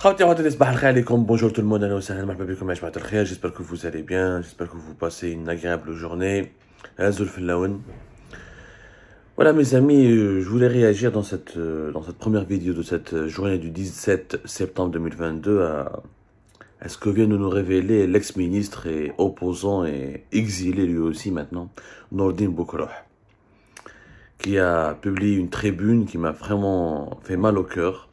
Bonjour tout le monde, j'espère que vous allez bien, j'espère que vous passez une agréable journée. Euh, voilà mes amis, euh, je voulais réagir dans cette, euh, dans cette première vidéo de cette journée du 17 septembre 2022 à, est ce que vient de nous révéler l'ex-ministre et opposant et exilé lui aussi maintenant, Nordin Boukrah, qui a publié une tribune qui m'a vraiment fait mal au cœur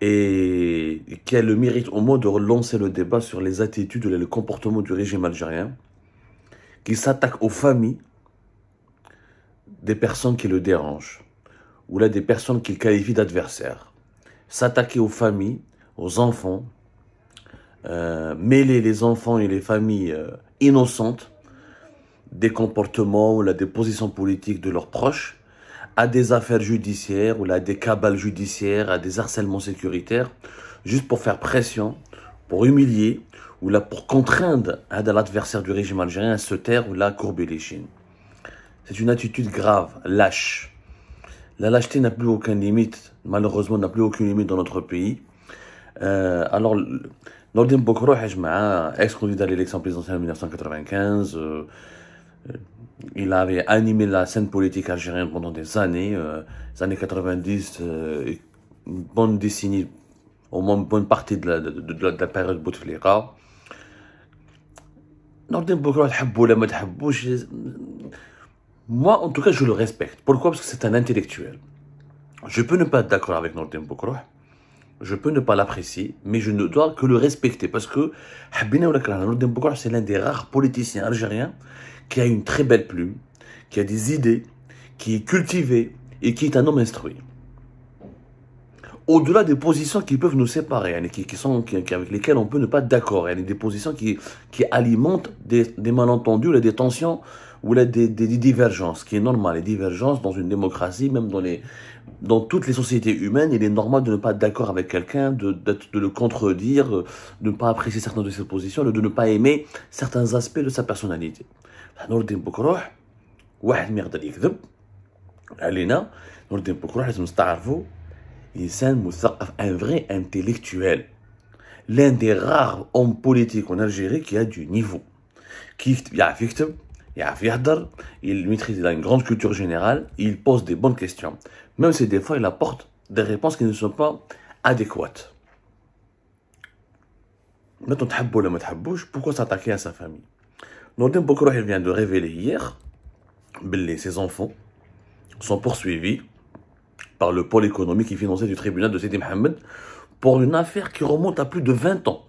et qui a le mérite au moins de relancer le débat sur les attitudes et le comportement du régime algérien, qui s'attaque aux familles des personnes qui le dérangent, ou là des personnes qu'il qualifie d'adversaires. S'attaquer aux familles, aux enfants, euh, mêler les enfants et les familles euh, innocentes des comportements ou là, des positions politiques de leurs proches, à des affaires judiciaires ou là, à des cabales judiciaires, à des harcèlements sécuritaires, juste pour faire pression, pour humilier ou là pour contraindre hein, l'adversaire du régime algérien à se taire ou là courber les chines. C'est une attitude grave, lâche. La lâcheté n'a plus aucune limite, malheureusement n'a plus aucune limite dans notre pays. Euh, alors, Nordin Bokro, hein, ex-candidat à l'élection présidentielle en 1995, euh, il avait animé la scène politique algérienne pendant des années, les euh, années 90, euh, une bonne décennie, au moins une bonne partie de la, de, de, période Bouteflika. Nordin moi en tout cas je le respecte. Pourquoi Parce que c'est un intellectuel. Je peux ne pas être d'accord avec Nordin Boukra, je peux ne pas l'apprécier, mais je ne dois que le respecter parce que Nordin Boukra c'est l'un des rares politiciens algériens qui a une très belle plume, qui a des idées, qui est cultivé et qui est un homme instruit. Au-delà des positions qui peuvent nous séparer, hein, qui, sont, avec lesquelles on peut ne pas être d'accord, a hein, des positions qui, alimentent des, malentendus, là, des tensions ou des, des, divergences, qui est normal. Les divergences dans une démocratie, même dans, dans toutes les sociétés humaines, il est normal de ne pas être d'accord avec quelqu'un, de, le contredire, de ne pas apprécier certaines de ses positions, de ne pas aimer certains aspects de sa personnalité un vrai intellectuel l'un des rares hommes politiques en Algérie qui a du niveau. Il يعرف يكتب يعرف il maîtrise maîtrisé une grande culture générale il pose des bonnes questions même si des fois il apporte des réponses qui ne sont pas adéquates maintenant pourquoi s'attaquer à sa famille Nordin il vient de révéler hier que ses enfants sont poursuivis par le pôle économique et financier du tribunal de Sidi Mohamed pour une affaire qui remonte à plus de 20 ans.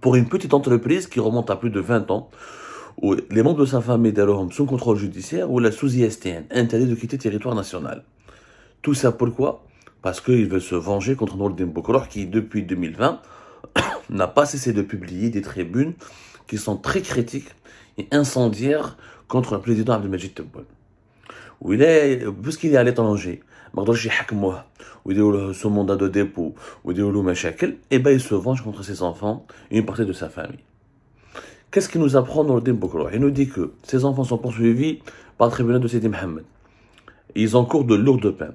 Pour une petite entreprise qui remonte à plus de 20 ans, où les membres de sa famille sont sous contrôle judiciaire ou la sous-ISTN, interdit de quitter le territoire national. Tout ça pourquoi Parce qu'il veut se venger contre Nordin Bokroh qui, depuis 2020, n'a pas cessé de publier des tribunes qui sont très critiques et incendiaires contre le président Abdelmajid Tebboune. Où il est, puisqu'il est à l'étranger, eu ce mandat de dépôt, où il a eh ben, il des problèmes, et se venge contre ses enfants et une partie de sa famille. Qu'est-ce qu'il nous apprend dans le Boukoura Il nous dit que ses enfants sont poursuivis par le tribunal de Sidi Mohamed. Ils encourent de lourdes peines.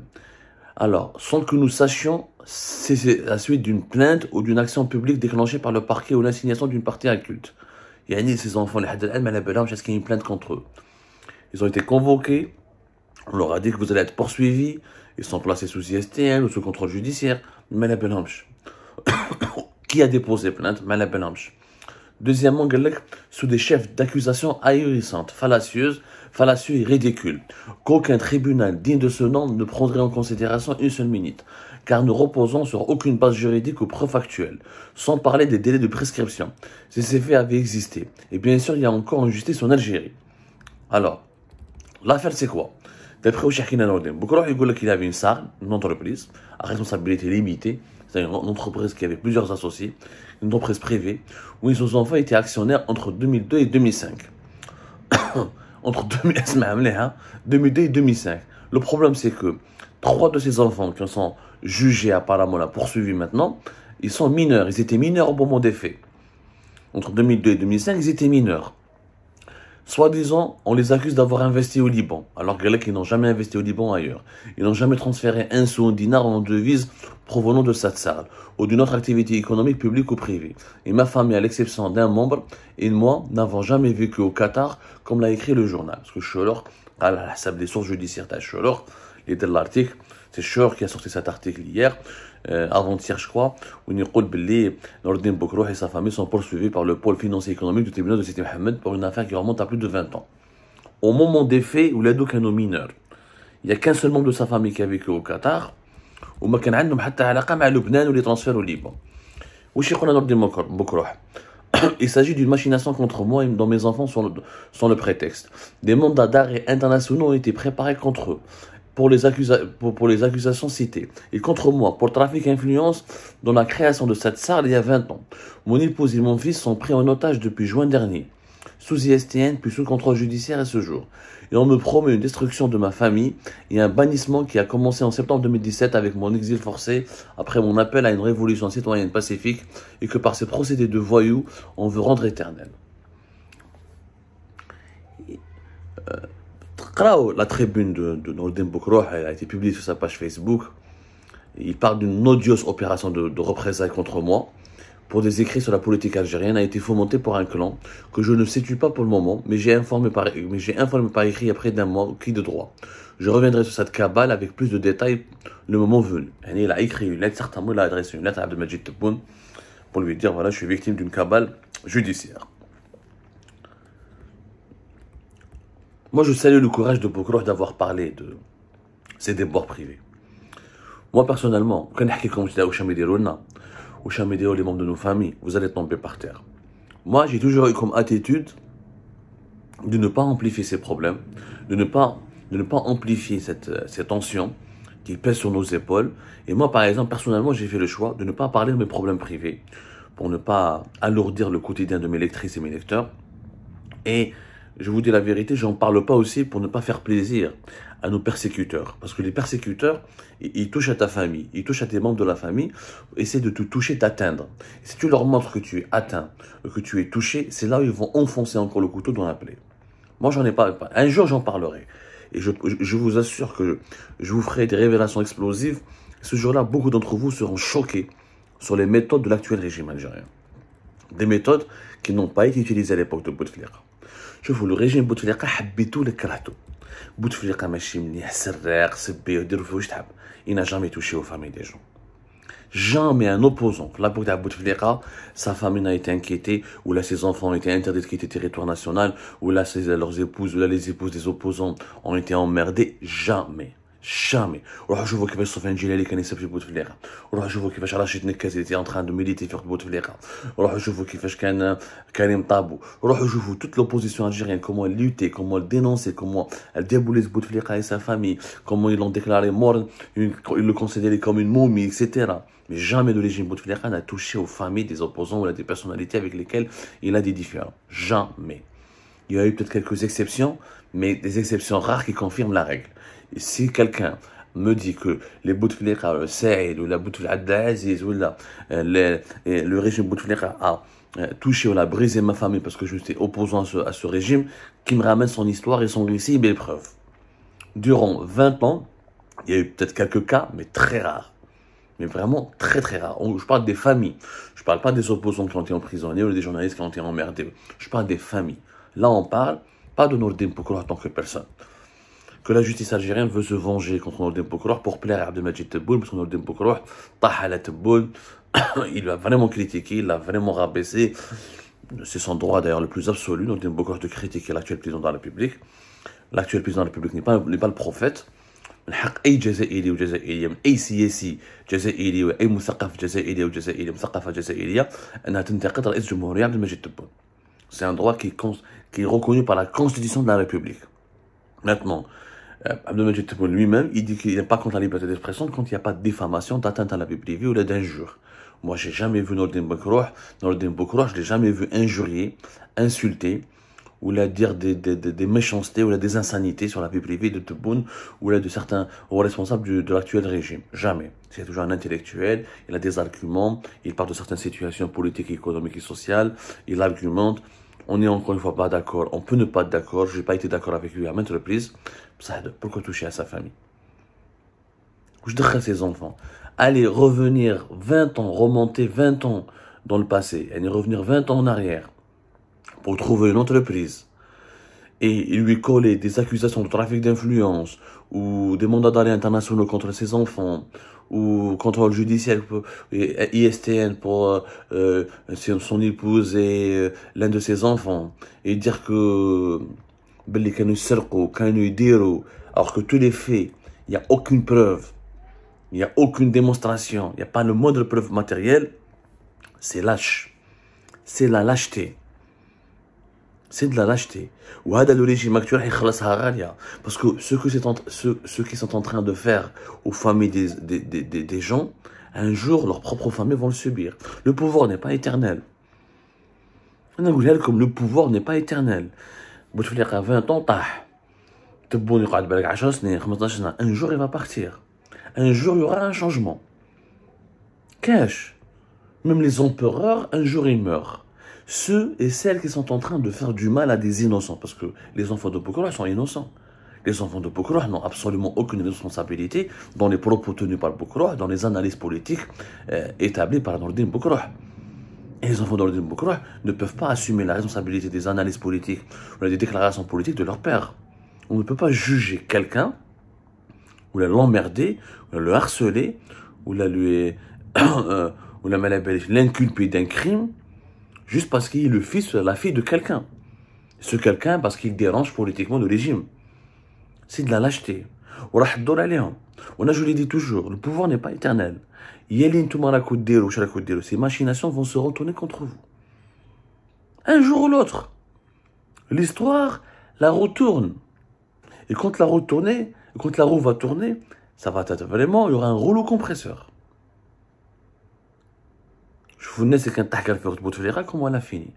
Alors, sans que nous sachions c'est la suite d'une plainte ou d'une action publique déclenchée par le parquet ou l'assignation d'une partie inculte et ses enfants, les est-ce qu'il y a une plainte contre eux Ils ont été convoqués, on leur a dit que vous allez être poursuivis, ils sont placés sous ISTL ou sous contrôle judiciaire. Qui a déposé plainte Deuxièmement, sous des chefs d'accusation ahurissantes, fallacieuses, fallacieux et ridicule, qu'aucun tribunal digne de ce nom ne prendrait en considération une seule minute, car nous reposons sur aucune base juridique ou preuve actuelle sans parler des délais de prescription, si ces faits avaient existé. Et eh bien sûr, il y a encore une justice en Algérie. Alors, l'affaire c'est quoi D'après Ouchakina Nordin, beaucoup de qu'il avait une SAR, une entreprise, à responsabilité limitée, c'est à dire une entreprise qui avait plusieurs associés, une entreprise privée, où ils ont enfants étaient actionnaires entre 2002 et 2005 entre 2002 hein, et 2005. Le problème, c'est que trois de ces enfants qui sont jugés apparemment, la poursuivis maintenant, ils sont mineurs. Ils étaient mineurs au moment des faits. Entre 2002 et 2005, ils étaient mineurs. Soi-disant, on les accuse d'avoir investi au Liban, alors qu'ils n'ont jamais investi au Liban ailleurs. Ils n'ont jamais transféré un sou, dinar en devise provenant de SATSAR ou d'une autre activité économique publique ou privée. Et ma famille, à l'exception d'un membre, et moi n'avons jamais vécu au Qatar, comme l'a écrit le journal. Parce que alors à la des sources judiciaires, alors il était l'article c'est Shore qui a sorti cet article hier, euh, avant-hier je crois, où il dit Nordin Bokroh et sa famille sont poursuivis par le pôle financier et économique du tribunal de Sidi Mohamed pour une affaire qui remonte à plus de 20 ans. Au moment des faits où l'ado Kano mineur, il n'y a qu'un seul membre de sa famille qui a vécu au Qatar, où ما كان عندهم حتى علاقة مع لبنان ce Nordin Bokrouh il s'agit d'une machination contre moi et dans mes enfants sans le prétexte. Des mandats d'arrêt internationaux ont été préparés contre eux pour les, pour les, accusations citées et contre moi pour le trafic d'influence influence dans la création de cette salle il y a 20 ans. Mon épouse et mon fils sont pris en otage depuis juin dernier, sous ISTN puis sous contrôle judiciaire à ce jour. Et on me promet une destruction de ma famille et un bannissement qui a commencé en septembre 2017 avec mon exil forcé après mon appel à une révolution citoyenne pacifique et que par ces procédés de voyous on veut rendre éternel. Euh la tribune de, de a été publiée sur sa page Facebook. Il parle d'une odieuse opération de, représailles contre moi pour des écrits sur la politique algérienne a été fomentée par un clan que je ne situe pas pour le moment, mais j'ai informé par, mais j'ai informé par écrit après d'un mois qui de droit. Je reviendrai sur cette cabale avec plus de détails le moment venu. Et il a écrit une lettre, certainement il a adressé une lettre à Abdelmajid Taboun pour lui dire voilà, je suis victime d'une cabale judiciaire. Moi, je salue le courage de Bokroch d'avoir parlé de ces débords privés. Moi, personnellement, quand je les membres de nos familles, vous allez tomber par terre. Moi, j'ai toujours eu comme attitude de ne pas amplifier ces problèmes, de ne pas, de ne pas amplifier cette, cette tension qui pèse sur nos épaules. Et moi, par exemple, personnellement, j'ai fait le choix de ne pas parler de mes problèmes privés pour ne pas alourdir le quotidien de mes lectrices et mes lecteurs. Et je vous dis la vérité, j'en parle pas aussi pour ne pas faire plaisir à nos persécuteurs. Parce que les persécuteurs, ils, touchent à ta famille, ils touchent à tes membres de la famille, essaient de te toucher, t'atteindre. Si tu leur montres que tu es atteint, que tu es touché, c'est là où ils vont enfoncer encore le couteau dans la plaie. Moi, j'en ai pas. Un jour, j'en parlerai. Et je, vous assure que je vous ferai des révélations explosives. Ce jour-là, beaucoup d'entre vous seront choqués sur les méthodes de l'actuel régime algérien. Des méthodes qui n'ont pas été utilisées à l'époque de Bouteflika. شوفوا لو ريجيم بوتفليقه حبيتو ولا كرهتو بوتفليقه ماشي مليح سراق سبي دير فيه واش تحب إنا جامي دي جون jamais un opposant que la de Bouteflika, sa famille n'a été inquiétée, ou là ses enfants ont été interdits de quitter le territoire national, ou là ses, leurs épouses, ou là les épouses des opposants ont été emmerdées, jamais. Jamais. Oh je vous avoue qu'il y a un chien qui est en train de méditer sur le Bouteflika. Je vous avoue qu'il y a un chien qui était en train de militer sur le Bouteflika. Oh je vous avoue qu'il qui en train de le Je toute l'opposition algérienne, comment elle luttait, comment elle dénonçait, comment elle diabolise le Bouteflika et sa famille, comment ils l'ont déclaré mort, ils le considéraient comme une momie, etc. Mais jamais le régime de Bouteflika n'a touché aux familles des opposants ou des personnalités avec lesquelles il a des différends Jamais. Il y a eu peut-être quelques exceptions, mais des exceptions rares qui confirment la règle si quelqu'un me dit que les Bouteflika euh, ou la Bouteflika ou euh, le régime Bouteflika a euh, touché ou a brisé ma famille parce que je suis opposant à ce, régime, qui me ramène son histoire et son récit mes preuves. Durant 20 ans, il y a eu peut-être quelques cas, mais très rares. Mais vraiment très très rares. Je parle des familles. Je parle pas des opposants qui ont été emprisonnés ou des journalistes qui ont été emmerdés. Je parle des familles. Là, on parle pas de Nordim pour en tant que personne que la justice algérienne veut se venger contre Nourdin Boukroh pour plaire à Abdelmajid Tebboune, parce que Nourdin Boukroh, Tahala Tebboune, il l'a vraiment critiqué, il l'a vraiment rabaissé. C'est son droit d'ailleurs le plus absolu, Nourdin Boukroh, de critiquer l'actuel président de la République. L'actuel président de la République n'est pas, le prophète. C'est un اي جزائري وجزائريه من اي سياسي جزائري واي مثقف جزائري مثقفه جزائريه انها تنتقد رئيس الجمهوريه عبد المجيد تبون سي droit qui qui est reconnu par la constitution de la république maintenant euh, Abdelmajid lui-même, il dit qu'il n'est pas contre la liberté d'expression quand il n'y a pas de diffamation, d'atteinte à la vie privée ou d'injure. Moi, j'ai jamais vu Nordin Bokroh, Nordin Bokroh, je l'ai jamais vu injurier, insulter, ou dire des, des, méchancetés, ou là des insanités sur la vie privée de Tebboune, ou là de certains responsables de l'actuel régime. Jamais. C'est toujours un intellectuel, il a des arguments, il parle de certaines situations politiques, économiques et sociales, il argumente, on n'est encore une fois pas d'accord, on peut ne pas être d'accord, je n'ai pas été d'accord avec lui à maintes reprises, pourquoi toucher à sa famille Je à ses enfants. Allez, revenir 20 ans, remonter 20 ans dans le passé, aller revenir 20 ans en arrière pour trouver une entreprise et lui coller des accusations de trafic d'influence ou des mandats d'arrêt internationaux contre ses enfants ou contrôle judiciaire pour, ISTN pour euh, euh, son épouse et euh, l'un de ses enfants et dire que alors que tous les faits il n'y a aucune preuve il n'y a aucune démonstration il n'y a pas le moindre preuve matérielle c'est lâche c'est la lâcheté c'est de la lâcheté. Ou le régime parce que ce, que c'est ce, qu'ils sont en train de faire aux familles des, gens, un jour, leurs propres familles vont le subir. Le pouvoir n'est pas éternel. Comme le pouvoir n'est pas éternel. 20 ans, un jour, il va partir. Un jour, il y aura un changement. Cash. Même les empereurs, un jour, ils meurent ceux et celles qui sont en train de faire du mal à des innocents, parce que les enfants de Pokorah sont innocents. Les enfants de Pokorah n'ont absolument aucune responsabilité dans les propos tenus par Pokorah, dans les analyses politiques euh, établies par Nordin Pokorah. Et les enfants de Pokorah ne peuvent pas assumer la responsabilité des analyses politiques ou des déclarations politiques de leur père. On ne peut pas juger quelqu'un, ou l'emmerder, ou le harceler, ou la lui euh, l'inculper d'un crime juste parce qu'il est le fils, la fille de quelqu'un. Ce quelqu'un parce qu'il dérange politiquement le régime. C'est de la lâcheté. On a, je l'ai dit toujours, le pouvoir n'est pas éternel. Ces machinations vont se retourner contre vous. Un jour ou l'autre, l'histoire la retourne. Et quand la quand la roue va tourner, ça va être vraiment, il y aura un rouleau compresseur. Je laisse qu'un pour comment elle a fini.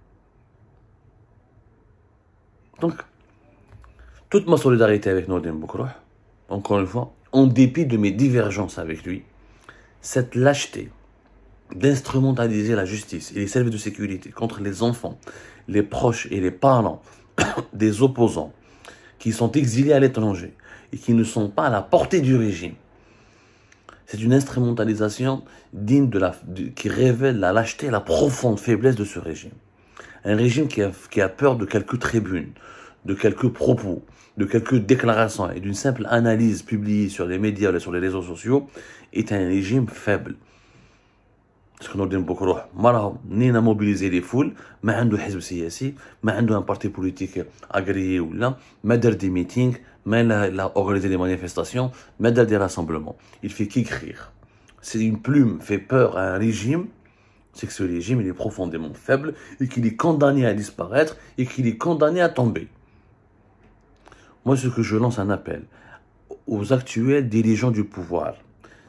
Donc, toute ma solidarité avec Nordin Boukroh, encore une fois, en dépit de mes divergences avec lui, cette lâcheté d'instrumentaliser la justice et les services de sécurité contre les enfants, les proches et les parents des opposants qui sont exilés à l'étranger et qui ne sont pas à la portée du régime, c'est une instrumentalisation digne de la, qui révèle la lâcheté et la profonde faiblesse de ce régime. Un régime qui a, qui a peur de quelques tribunes, de quelques propos, de quelques déclarations et d'une simple analyse publiée sur les médias ou sur les réseaux sociaux est un régime faible. Que نور الدين بوكروح ما foules, mais موبيليزي لي فول ما عنده حزب سياسي ما عنده ان بارتي بوليتيك اغريي ولا ما دار دي ميتينغ ما لا لا دي il fait qu'écrire c'est une plume fait peur à un régime c'est que ce régime est profondément faible et qu'il est condamné à disparaître et qu'il est condamné à tomber. Moi, ce que je lance un appel aux actuels dirigeants du pouvoir,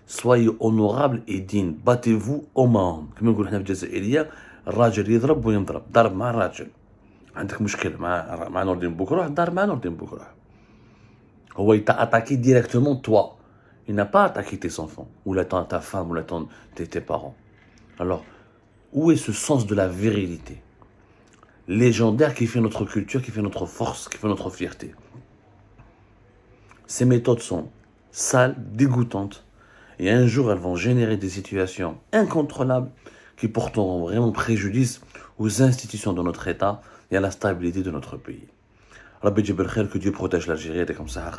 Soyez honorables et dignes. Battez-vous hommes. comme نقولوا حنا في الجزائرية الراجل يضرب وينضرب ضرب مع الراجل عندك مشكل مع مع نور الدين بوكروح ضرب مع نور الدين بوكروح هو يتا اتاكي ديريكتومون توا Il n'a pas attaqué tes enfants, ou la, ta femme, ou la, tes, tes parents. Alors, où est ce sens de la virilité légendaire qui fait notre culture, qui fait notre force, qui fait notre fierté Ces méthodes sont sales, dégoûtantes, et un jour, elles vont générer des situations incontrôlables qui porteront vraiment préjudice aux institutions de notre État et à la stabilité de notre pays. Rabbi que Dieu protège l'Algérie, et comme ça,